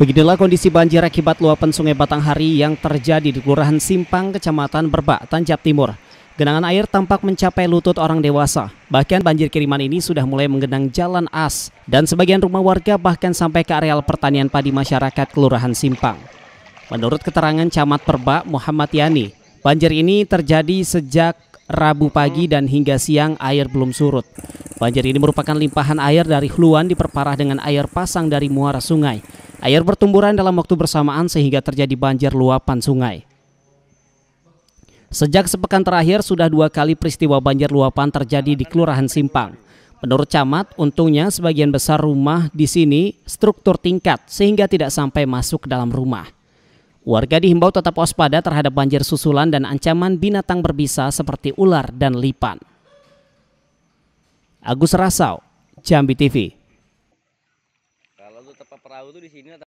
Beginilah kondisi banjir akibat luapan sungai Batanghari yang terjadi di Kelurahan Simpang, Kecamatan Berbak, Tanjab Timur. Genangan air tampak mencapai lutut orang dewasa. Bahkan banjir kiriman ini sudah mulai menggenang jalan as dan sebagian rumah warga bahkan sampai ke areal pertanian padi masyarakat Kelurahan Simpang. Menurut keterangan Camat Perbak Muhammad Yani, banjir ini terjadi sejak Rabu pagi dan hingga siang air belum surut. Banjir ini merupakan limpahan air dari huluan diperparah dengan air pasang dari muara sungai. Air bertumburan dalam waktu bersamaan sehingga terjadi banjir luapan sungai. Sejak sepekan terakhir sudah dua kali peristiwa banjir luapan terjadi di Kelurahan Simpang. Menurut camat, untungnya sebagian besar rumah di sini struktur tingkat sehingga tidak sampai masuk ke dalam rumah. Warga dihimbau tetap waspada terhadap banjir susulan dan ancaman binatang berbisa seperti ular dan lipan. Agus Rasau, Jambi TV perahu tuh di sini